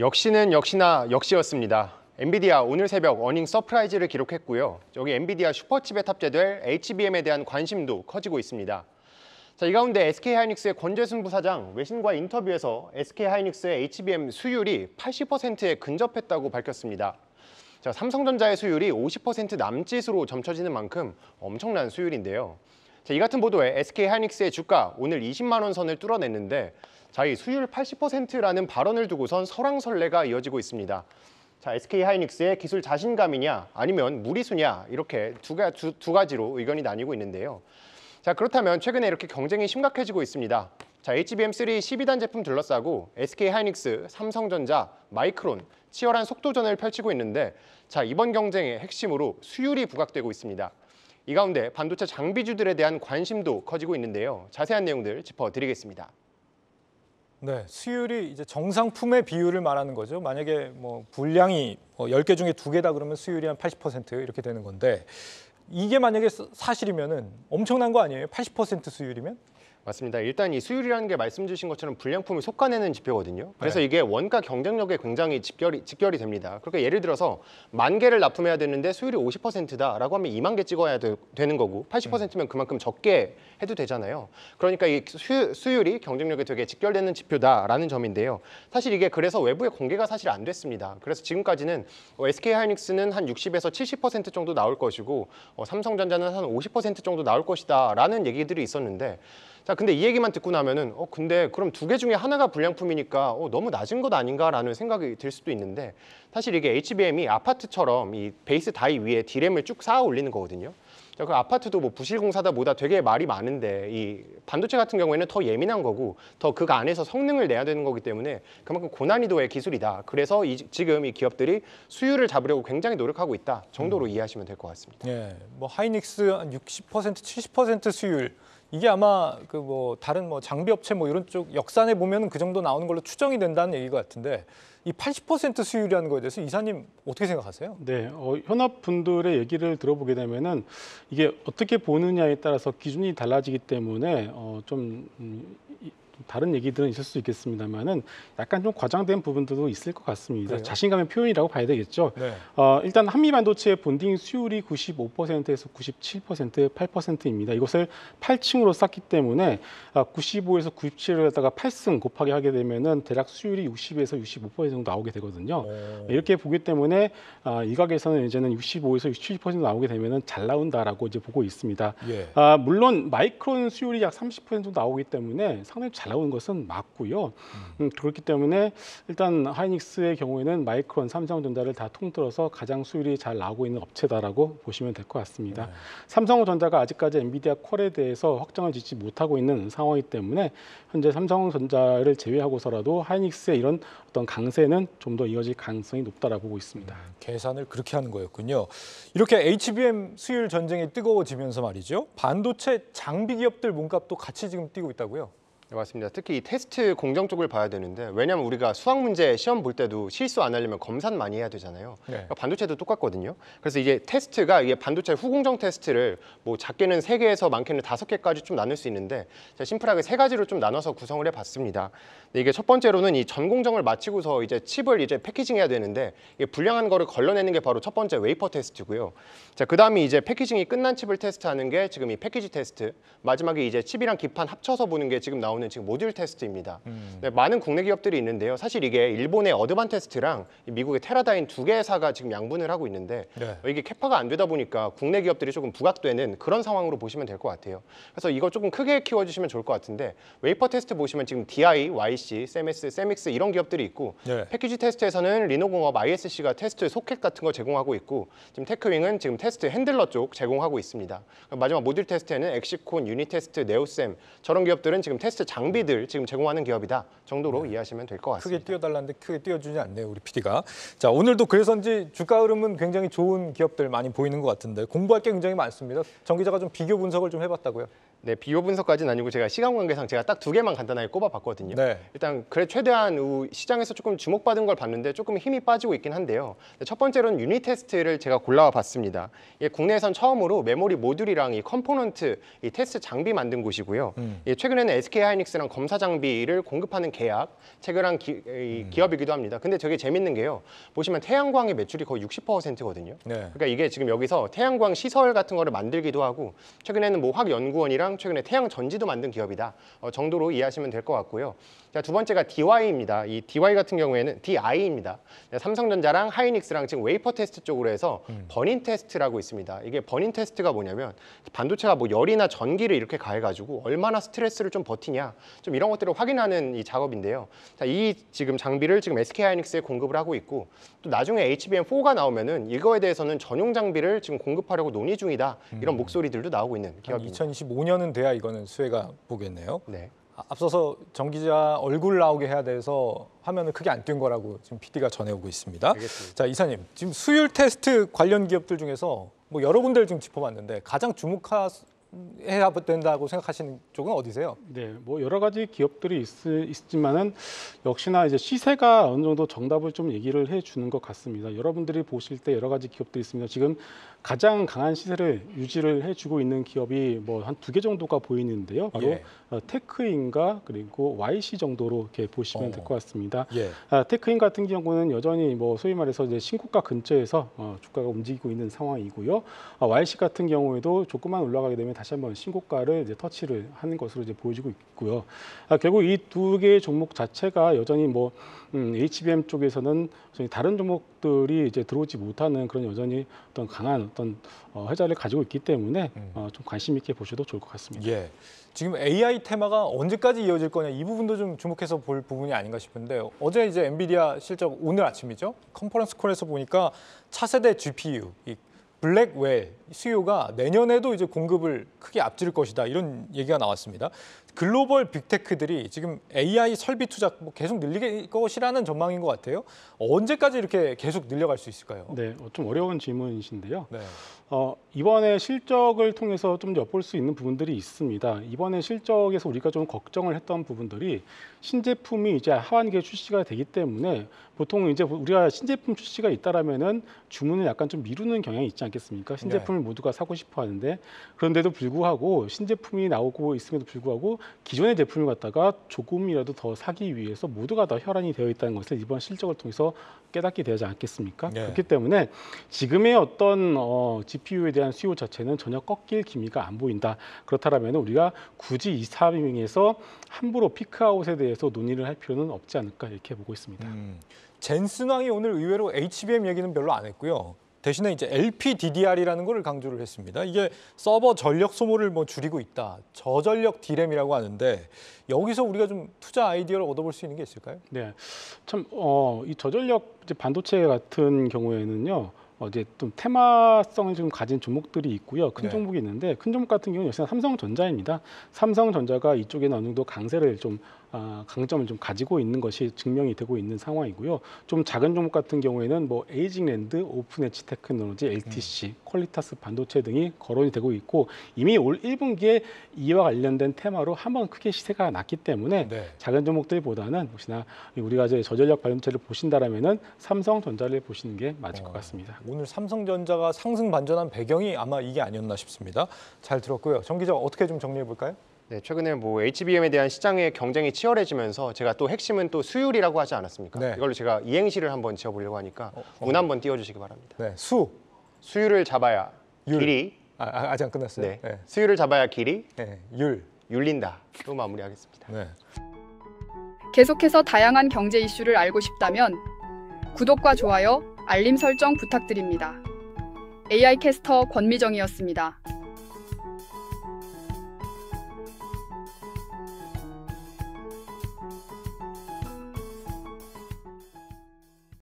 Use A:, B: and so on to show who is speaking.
A: 역시는 역시나 역시였습니다. 엔비디아 오늘 새벽 어닝 서프라이즈를 기록했고요. 여기 엔비디아 슈퍼칩에 탑재될 HBM에 대한 관심도 커지고 있습니다. 자, 이 가운데 SK하이닉스의 권재순 부사장 외신과 인터뷰에서 SK하이닉스의 HBM 수율이 80%에 근접했다고 밝혔습니다. 자, 삼성전자의 수율이 50% 남짓으로 점쳐지는 만큼 엄청난 수율인데요. 자, 이 같은 보도에 SK 하이닉스의 주가 오늘 20만 원 선을 뚫어냈는데 자 이 수율 80%라는 발언을 두고선 설왕설래가 이어지고 있습니다. 자, SK 하이닉스의 기술 자신감이냐 아니면 무리수냐 이렇게 두, 가, 두, 두 가지로 의견이 나뉘고 있는데요. 자, 그렇다면 최근에 이렇게 경쟁이 심각해지고 있습니다. 자, HBM3 12단 제품 둘러싸고 SK 하이닉스, 삼성전자, 마이크론 치열한 속도전을 펼치고 있는데 자, 이번 경쟁의 핵심으로 수율이 부각되고 있습니다. 이 가운데 반도체 장비주들에 대한 관심도 커지고 있는데요. 자세한 내용들 짚어드리겠습니다.
B: 네, 수율이 이제 정상품의 비율을 말하는 거죠. 만약에 뭐 분량이 뭐 열개 중에 두 개다 그러면 수율이 한 80%
A: 이렇게 되는 건데 이게 만약에 사실이면은 엄청난 거 아니에요? 80% 수율이면? 맞습니다. 일단 이 수율이라는 게 말씀 주신 것처럼 불량품을 솎아내는 지표거든요. 네. 그래서 네. 이게 원가 경쟁력에 굉장히 직결이, 직결이 됩니다. 그러니까 예를 들어서 만 개를 납품해야 되는데 수율이 50%다라고 하면 2만 개 찍어야 되, 는 거고 80%면 음. 그만큼 적게 해도 되잖아요. 그러니까 이 수, 율이 경쟁력에 되게 직결되는 지표다라는 점인데요. 사실 이게 그래서 외부에 공개가 사실 안 됐습니다. 그래서 지금까지는 SK 어, 하이닉스는 한 60에서 70% 정도 나올 것이고 어, 삼성전자는 한 50% 정도 나올 것이다라는 얘기들이 있었는데 자 근데 이 얘기만 듣고 나면은 어 근데 그럼 두 개 중에 하나가 불량품이니까 어 너무 낮은 것 아닌가라는 생각이 들 수도 있는데 사실 이게 HBM이 아파트처럼 이 베이스 다이 위에 디램을쭉 쌓아 올리는 거거든요. 자, 그 아파트도 뭐 부실공사다 뭐다 되게 말이 많은데 이 반도체 같은 경우에는 더 예민한 거고 더 그 안에서 성능을 내야 되는 거기 때문에 그만큼 고난이도의 기술이다. 그래서 이, 지금 이 기업들이 수율을 잡으려고 굉장히 노력하고 있다 정도로 음. 이해하시면 될 것 같습니다. 예, 뭐 하이닉스 한 60% 70%
B: 수율 이게 아마 그 뭐 다른 뭐 장비 업체 뭐 이런 쪽역산에 보면 그 정도 나오는 걸로 추정이 된다는 얘기 같은데 이 80% 수율이라는 거에 대해서 이사님 어떻게 생각하세요?
C: 네, 어, 현업 분들의 얘기를 들어보게 되면은 이게 어떻게 보느냐에 따라서 기준이 달라지기 때문에 어, 좀 음, 다른 얘기들은 있을 수 있겠습니다만은 약간 좀 과장된 부분들도 있을 것 같습니다. 그 자신감의 표현이라고 봐야 되겠죠. 네. 어, 일단 한미 반도체의 본딩 수율이 95%에서 97%, 8%입니다. 이것을 8층으로 쌓기 때문에 95에서 어, 97에다가 8승 곱하게 하게 되면은 대략 수율이 60에서 65% 정도 나오게 되거든요. 오. 이렇게 보기 때문에 아, 어, 일각에서는 이제는 65에서 67% 나오게 되면은 잘 나온다라고 이제 보고 있습니다. 예. 아, 물론 마이크론 수율이 약 30% 정도 나오기 때문에 상당히 잘 나오는 나온 것은 맞고요. 음. 음, 그렇기 때문에 일단 하이닉스의 경우에는 마이크론, 삼성전자를 다 통틀어서 가장 수율이 잘 나오고 있는 업체다라고 보시면 될 것 같습니다. 네. 삼성전자가 아직까지 엔비디아 퀄에 대해서 확정을 짓지 못하고 있는 상황이기 때문에 현재 삼성전자를 제외하고서라도 하이닉스의 이런 어떤 강세는 좀 더 이어질 가능성이 높다라고 보고 있습니다. 음,
B: 계산을 그렇게 하는 거였군요. 이렇게 HBM 수율 전쟁이 뜨거워지면서 말이죠. 반도체 장비 기업들 몸값도 같이 지금 뛰고 있다고요?
A: 네, 맞습니다. 특히 이 테스트 공정 쪽을 봐야 되는데 왜냐하면 우리가 수학 문제 시험 볼 때도 실수 안 하려면 검산 많이 해야 되잖아요. 네. 그러니까 반도체도 똑같거든요. 그래서 이제 테스트가 이게 반도체 후공정 테스트를 뭐 작게는 세개에서 많게는 다섯 개까지좀 나눌 수 있는데 제가 심플하게 세 가지로 좀 나눠서 구성을 해봤습니다. 근데 이게 첫 번째로는 이 전공정을 마치고서 이제 칩을 이제 패키징해야 되는데 이게 불량한 거를 걸러내는 게 바로 첫 번째 웨이퍼 테스트고요. 자그다음에 이제 패키징이 끝난 칩을 테스트하는 게 지금 이 패키지 테스트 마지막에 이제 칩이랑 기판 합쳐서 보는 게 지금 나온 나오는 지금 모듈 테스트입니다. 음. 네, 많은 국내 기업들이 있는데요. 사실 이게 일본의 어드반 테스트랑 미국의 테라다인 두개 회사가 지금 양분을 하고 있는데 네. 이게 캐파가 안 되다 보니까 국내 기업들이 조금 부각되는 그런 상황으로 보시면 될 것 같아요. 그래서 이거 조금 크게 키워주시면 좋을 것 같은데 웨이퍼 테스트 보시면 지금 DI, YC, 세메스, 세믹스 이런 기업들이 있고 네. 패키지 테스트에서는 리노공업 ISC가 테스트 소켓 같은 거 제공하고 있고 지금 테크윙은 지금 테스트 핸들러 쪽 제공하고 있습니다. 마지막 모듈 테스트에는 엑시콘, 유니테스트, 네오셈 저런 기업들은 지금 테스트 장비들 지금 제공하는 기업이다 정도로 네. 이해하시면 될 것 같습니다.
B: 크게 띄워달라는데 크게 띄워주지 않네요, 우리
A: PD가. 자, 오늘도 그래서인지 주가 흐름은 굉장히 좋은 기업들 많이 보이는 것 같은데 공부할 게 굉장히 많습니다. 정 기자가 좀 비교 분석을 좀 해봤다고요? 네, 비교 분석까지는 아니고 제가 시간 관계상 제가 딱 두 개만 간단하게 꼽아봤거든요. 네. 일단 그래 최대한 시장에서 조금 주목받은 걸 봤는데 조금 힘이 빠지고 있긴 한데요. 네, 첫 번째로는 유닛 테스트를 제가 골라와 봤습니다. 예, 국내에선 처음으로 메모리 모듈이랑 이 컴포넌트 이 테스트 장비 만든 곳이고요. 음. 예, 최근에는 SK 하이닉스랑 검사 장비를 공급하는 계약 체결한 기, 음. 기업이기도 합니다. 근데 저게 재밌는 게요. 보시면 태양광의 매출이 거의 60%거든요. 네. 그러니까 이게 지금 여기서 태양광 시설 같은 거를 만들기도 하고 최근에는 뭐 화학연구원이랑 태양 최근에 태양 전지도 만든 기업이다 어, 정도로 이해하시면 될 것 같고요. 자, 두 번째가 DY입니다. 이 DY 같은 경우에는 DI입니다. 네, 삼성전자랑 하이닉스랑 지금 웨이퍼 테스트 쪽으로 해서 음. 버닌 테스트라고 있습니다. 이게 버닌 테스트가 뭐냐면 반도체가 뭐 열이나 전기를 이렇게 가해가지고 얼마나 스트레스를 좀 버티냐 좀 이런 것들을 확인하는 이 작업인데요. 자, 이 지금 장비를 지금 SK 하이닉스에 공급을 하고 있고 또 나중에 HBM4가 나오면은 이거에 대해서는 전용 장비를 지금 공급하려고 논의 중이다 이런 음. 목소리들도 나오고 있는 기업입니다. 2025년은 돼야 이거는 수혜가
B: 보겠네요. 네. 앞서서 정 기자 얼굴 나오게 해야 돼서 화면을 크게 안뜬 거라고 지금 PD가 전해오고 있습니다. 알겠습니다. 자 이사님 지금 수율 테스트 관련 기업들 중에서 뭐 여러 군데를 지금 짚어봤는데 가장 주목 해야 된다고 생각하시는 쪽은 어디세요?
C: 네, 뭐 여러 가지 기업들이 있, 지만은 역시나 이제 시세가 어느 정도 정답을 좀 얘기를 해주는 것 같습니다. 여러분들이 보실 때 여러 가지 기업들이 있습니다. 지금 가장 강한 시세를 유지를 해주고 있는 기업이 뭐 한 두 개 정도가 보이는데요. 바로 예. 어, 테크인과 그리고 YC 정도로 이렇게 보시면 될것 어. 같습니다. 예. 아, 테크인 같은 경우는 여전히 뭐 소위 말해서 이제 신고가 근처에서 어, 주가가 움직이고 있는 상황이고요. 아, YC 같은 경우에도 조금만 올라가게 되면 다시 한번 신고가를 이제 터치를 하는 것으로 이제 보여지고 있고요. 아, 결국 이 두 개의 종목 자체가 여전히 뭐 음, HBM 쪽에서는 다른 종목들이 이제 들어오지 못하는 그런 여전히 어떤 강한 어떤 어, 해자를 가지고 있기 때문에 음. 어, 좀 관심 있게 보셔도 좋을 것 같습니다.
B: 예. 지금 AI 테마가 언제까지 이어질 거냐 이 부분도 좀 주목해서 볼 부분이 아닌가 싶은데 어제 이제 엔비디아 실적 오늘 아침이죠 컨퍼런스 콜에서 보니까 차세대 GPU 이 블랙웰 수요가 내년에도 이제 공급을 크게 앞질 것이다 이런 얘기가 나왔습니다. 글로벌 빅테크들이 지금 AI 설비 투자 뭐 계속 늘릴 것이라는 전망인 것 같아요. 언제까지 이렇게 계속 늘려갈 수 있을까요?
C: 네, 어, 좀 어려운 질문이신데요. 네. 어, 이번에 실적을 통해서 좀 엿볼 수 있는 부분들이 있습니다. 이번에 실적에서 우리가 좀 걱정을 했던 부분들이 신제품이 이제 하반기에 출시가 되기 때문에 보통 이제 우리가 신제품 출시가 있다라면은 주문을 약간 좀 미루는 경향이 있지 않겠습니까? 신제품을 네. 모두가 사고 싶어 하는데 그런데도 불구하고 신제품이 나오고 있음에도 불구하고 기존의 제품을 갖다가 조금이라도 더 사기 위해서 모두가 다 혈안이 되어 있다는 것을 이번 실적을 통해서 깨닫게 되지 않겠습니까? 네. 그렇기 때문에 지금의 어떤 어, GPU에 대한 수요 자체는 전혀 꺾일 기미가 안 보인다. 그렇다면 우리가 굳이 이 타이밍에서 함부로 피크아웃에 대해서 논의를 할 필요는 없지 않을까 이렇게 보고 있습니다. 음,
B: 젠슨왕이 오늘 의외로 HBM 얘기는 별로 안 했고요. 대신에 이제 LPDDR이라는 것을 강조를 했습니다. 이게 서버 전력 소모를 뭐 줄이고 있다. 저전력 디램이라고 하는데 여기서 우리가 좀 투자 아이디어를 얻어볼 수 있는 게 있을까요? 네,
C: 참 어, 이 저전력 반도체 같은 경우에는요. 어, 제좀 테마성을 좀 가진 종목들이 있고요. 큰 네. 종목이 있는데 큰 종목 같은 경우는 역시나 삼성전자입니다. 삼성전자가 이쪽에는 어느 정도 강세를 좀 아, 강점을 좀 가지고 있는 것이 증명이 되고 있는 상황이고요. 좀 작은 종목 같은 경우에는 뭐 에이징랜드, 오픈엣지 테크놀로지, LTC, 네. 퀄리타스 반도체 등이 거론이 되고 있고 이미 올 1분기에 이와 관련된 테마로 한번 크게 시세가 났기 때문에 네. 작은 종목들보다는 혹시나 우리가 이제 저전력 반도체를 보신다라면은 삼성전자를 보시는 게 맞을 어, 것 같습니다. 오늘 삼성전자가 상승
B: 반전한 배경이 아마 이게 아니었나 싶습니다. 잘 들었고요. 정 기자 어떻게 좀 정리해 볼까요?
A: 네, 최근에 뭐 HBM에 대한 시장의 경쟁이 치열해지면서 제가 또 핵심은 또 수율이라고 하지 않았습니까? 네. 이걸로 제가 이행시를 한번 지어보려고 하니까 어, 어. 한번 띄워주시기 바랍니다. 네, 수 수율을 잡아야 율. 길이 아, 아, 아직 안 끝났어요. 네. 네. 수율을 잡아야 길이 네, 율 율린다. 또 마무리하겠습니다. 네. 계속해서 다양한 경제 이슈를 알고 싶다면 구독과 좋아요, 알림 설정 부탁드립니다. AI 캐스터 권미정이었습니다.